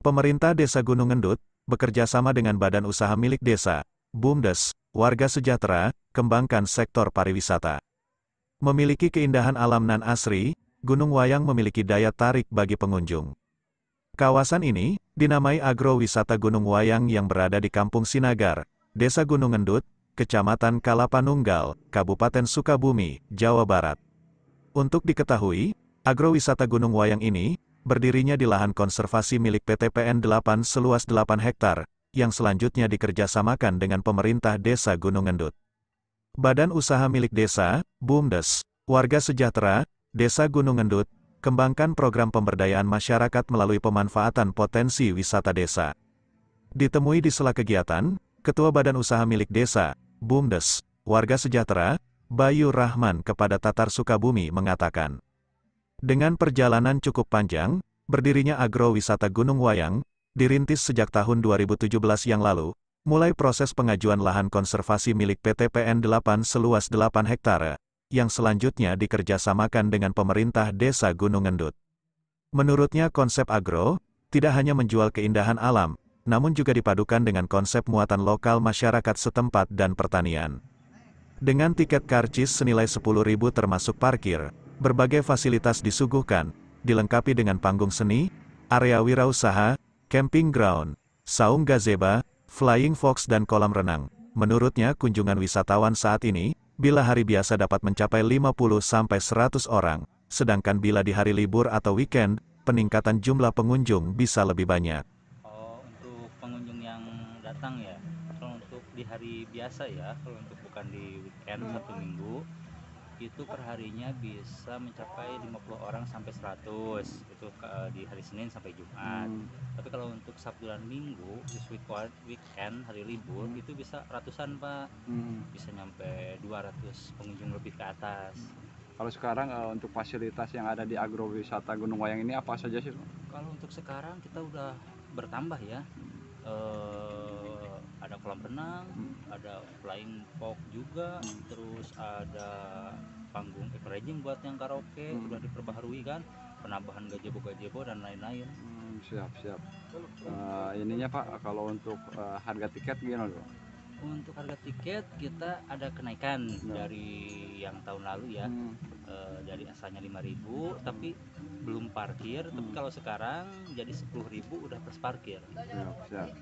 Pemerintah Desa Gunung Endut, bekerja sama dengan Badan Usaha Milik Desa, BUMDES, Warga Sejahtera, kembangkan sektor pariwisata. Memiliki keindahan alam nan-asri, Gunung Wayang memiliki daya tarik bagi pengunjung. Kawasan ini, dinamai agrowisata Gunung Wayang yang berada di Kampung Sinagar, Desa Gunung Endut, Kecamatan Kalapanunggal, Kabupaten Sukabumi, Jawa Barat. Untuk diketahui, agrowisata Gunung Wayang ini, berdirinya di lahan konservasi milik PTPN 8 seluas 8 hektar, yang selanjutnya dikerjasamakan dengan pemerintah desa Gunung Endut. Badan Usaha Milik Desa, BUMDES, Warga Sejahtera, Desa Gunung Endut, kembangkan program pemberdayaan masyarakat melalui pemanfaatan potensi wisata desa. Ditemui di sela kegiatan, Ketua Badan Usaha Milik Desa, BUMDES, Warga Sejahtera, Bayu Rahman kepada Tatar Sukabumi mengatakan, dengan perjalanan cukup panjang, berdirinya agrowisata Gunung Wayang, dirintis sejak tahun 2017 yang lalu, mulai proses pengajuan lahan konservasi milik PT PN 8 seluas 8 hektare, yang selanjutnya dikerjasamakan dengan pemerintah desa Gunung Endut. Menurutnya konsep agro, tidak hanya menjual keindahan alam, namun juga dipadukan dengan konsep muatan lokal masyarakat setempat dan pertanian. Dengan tiket karcis senilai 10.000 termasuk parkir, Berbagai fasilitas disuguhkan, dilengkapi dengan panggung seni, area wirausaha, camping ground, saung gazeba, flying fox dan kolam renang. Menurutnya kunjungan wisatawan saat ini, bila hari biasa dapat mencapai 50-100 orang, sedangkan bila di hari libur atau weekend, peningkatan jumlah pengunjung bisa lebih banyak. Oh, untuk pengunjung yang datang ya, kalau untuk di hari biasa ya, kalau untuk bukan di weekend satu minggu, itu perharinya bisa mencapai 50 orang sampai 100 itu eh, di hari Senin sampai Jumat hmm. tapi kalau untuk Sabtu dan Minggu this weekend, weekend hari libur hmm. itu bisa ratusan pak hmm. bisa nyampe 200 pengunjung lebih ke atas kalau sekarang eh, untuk fasilitas yang ada di agrowisata Gunung Wayang ini apa saja sih? Kalau untuk sekarang kita udah bertambah ya. Hmm. Eh, ada kolam renang hmm. ada flying fox juga hmm. terus ada panggung ekranjing buat yang karaoke hmm. udah diperbaharui kan penambahan gajebo gajebo dan lain-lain hmm, siap siap uh, ininya pak kalau untuk uh, harga tiket gimana dong? untuk harga tiket kita ada kenaikan ya. dari yang tahun lalu ya hmm. e, dari asalnya 5000 tapi belum parkir hmm. tapi kalau sekarang jadi 10000 udah plus parkir ya,